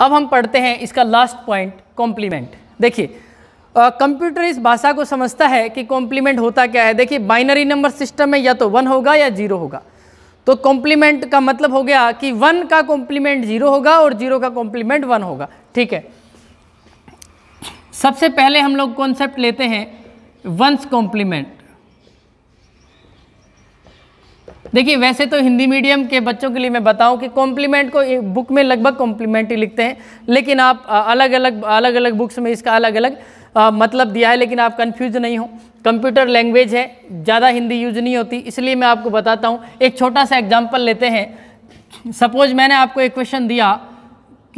अब हम पढ़ते हैं इसका लास्ट पॉइंट कॉम्प्लीमेंट देखिए कंप्यूटर इस भाषा को समझता है कि कॉम्प्लीमेंट होता क्या है देखिए बाइनरी नंबर सिस्टम में या तो वन होगा या जीरो होगा तो कॉम्प्लीमेंट का मतलब हो गया कि वन का कॉम्प्लीमेंट जीरो होगा और जीरो का कॉम्प्लीमेंट वन होगा ठीक है सबसे पहले हम लोग कॉन्सेप्ट लेते हैं वंस कॉम्प्लीमेंट देखिए वैसे तो हिंदी मीडियम के बच्चों के लिए मैं बताऊं कि कॉम्प्लीमेंट को बुक में लगभग कॉम्प्लीमेंट ही लिखते हैं लेकिन आप अलग अलग अलग अलग बुक्स में इसका अलग अलग आ, मतलब दिया है लेकिन आप कंफ्यूज नहीं हो कंप्यूटर लैंग्वेज है ज़्यादा हिंदी यूज नहीं होती इसलिए मैं आपको बताता हूँ एक छोटा सा एग्जाम्पल लेते हैं सपोज मैंने आपको एक क्वेश्चन दिया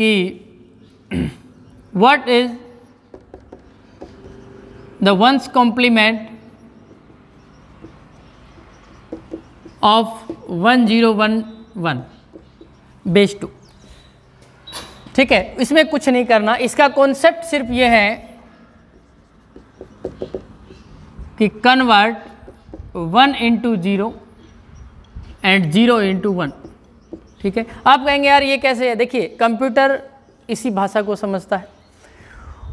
कि what is the one's complement of one zero one one base two ठीक है इसमें कुछ नहीं करना इसका कॉन्सेप्ट सिर्फ यह है कि convert one into zero and zero into one ठीक है आप कहेंगे यार ये कैसे है देखिए कंप्यूटर इसी भाषा को समझता है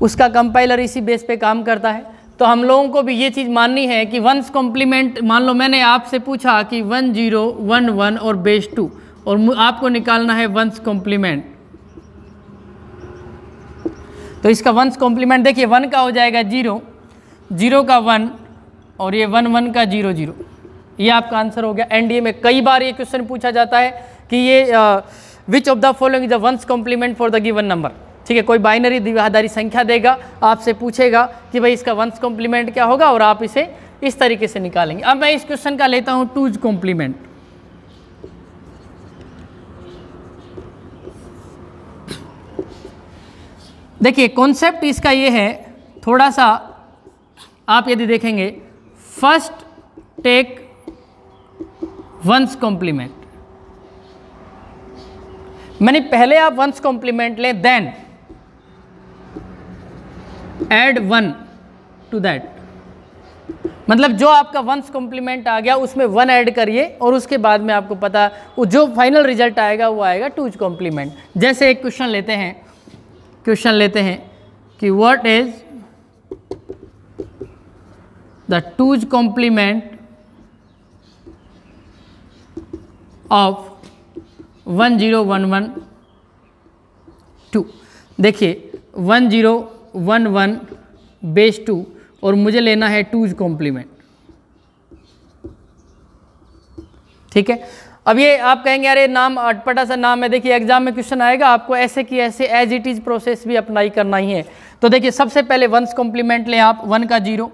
उसका कंपाइलर इसी बेस पे काम करता है तो हम लोगों को भी ये चीज़ माननी है कि वंस कॉम्प्लीमेंट मान लो मैंने आपसे पूछा कि वन जीरो वन वन और बेस टू और आपको निकालना है वंस कॉम्प्लीमेंट तो इसका वंस कॉम्प्लीमेंट देखिए वन का हो जाएगा जीरो जीरो का वन और ये वन वन का जीरो जीरो ये आपका आंसर हो गया एनडीए में कई बार ये क्वेश्चन पूछा जाता है कि ये which of the following is the one's complement for the given number ठीक है कोई बाइनरी दिवादारी संख्या देगा आपसे पूछेगा कि भाई इसका वंस कॉम्प्लीमेंट क्या होगा और आप इसे इस तरीके से निकालेंगे अब मैं इस क्वेश्चन का लेता हूँ टूज कॉम्प्लीमेंट देखिए कॉन्सेप्ट इसका ये है थोड़ा सा आप यदि देखेंगे फर्स्ट टेक वंस कॉम्प्लीमेंट मैंने पहले आप वंस कॉम्प्लीमेंट लें then add one to that मतलब जो आपका वंस कॉम्प्लीमेंट आ गया उसमें वन ऐड करिए और उसके बाद में आपको पता जो फाइनल रिजल्ट आएगा वो आएगा टूज कॉम्प्लीमेंट जैसे एक क्वेश्चन लेते हैं क्वेश्चन लेते हैं कि what is the two's complement of one zero one one two देखिए one zero one one base two और मुझे लेना है टूज कॉम्प्लीमेंट ठीक है अब ये आप कहेंगे अरे नाम अटपटा सा नाम है देखिए एग्जाम में क्वेश्चन आएगा आपको ऐसे कि ऐसे एज इट इज़ प्रोसेस भी अप्लाई करना ही है तो देखिए सबसे पहले वंस कॉम्प्लीमेंट लें आप वन का जीरो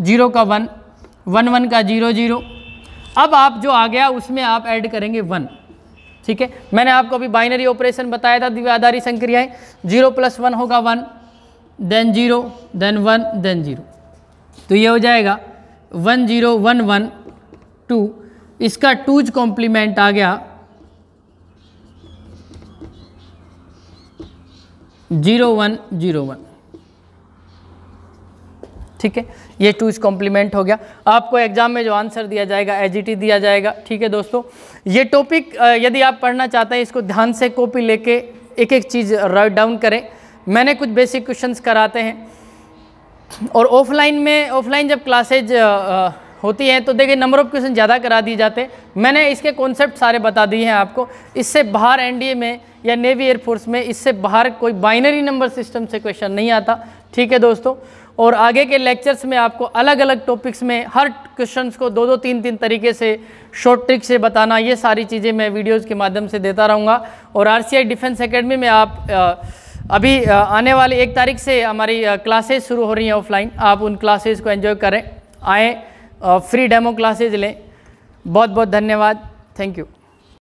जीरो का वन वन वन का जीरो जीरो अब आप जो आ गया उसमें आप ऐड करेंगे वन ठीक है मैंने आपको अभी बाइनरी ऑपरेशन बताया था दिव्याधारी संक्रियाएं जीरो प्लस वन होगा one then zero then one then zero तो ये हो जाएगा one zero one one two इसका टूज कॉम्प्लीमेंट आ गया ज़ीरो वन ज़ीरो वन ठीक है ये टूज कॉम्प्लीमेंट हो गया आपको एग्जाम में जो आंसर दिया जाएगा एजीटी दिया जाएगा ठीक है दोस्तों ये टॉपिक यदि आप पढ़ना चाहते हैं इसको ध्यान से कॉपी लेके एक एक चीज़ राइट डाउन करें मैंने कुछ बेसिक क्वेश्चंस कराते हैं और ऑफलाइन में ऑफलाइन जब क्लासेज होती हैं तो देखिए नंबर ऑफ़ क्वेश्चन ज़्यादा करा दिए जाते हैं मैंने इसके कॉन्सेप्ट सारे बता दिए हैं आपको इससे बाहर एनडीए में या नेवी एयरफोर्स में इससे बाहर कोई बाइनरी नंबर सिस्टम से क्वेश्चन नहीं आता ठीक है दोस्तों और आगे के लेक्चर्स में आपको अलग अलग टॉपिक्स में हर क्वेश्चंस को दो दो तीन तीन तरीके से शॉर्ट ट्रिक से बताना ये सारी चीज़ें मैं वीडियोज़ के माध्यम से देता रहूँगा और आर डिफेंस अकेडमी में आप आ, अभी आने वाले एक तारीख से हमारी क्लासेस शुरू हो रही हैं ऑफलाइन आप उन क्लासेस को एंजॉय करें आएँ फ्री डेमो क्लासेज लें बहुत बहुत धन्यवाद थैंक यू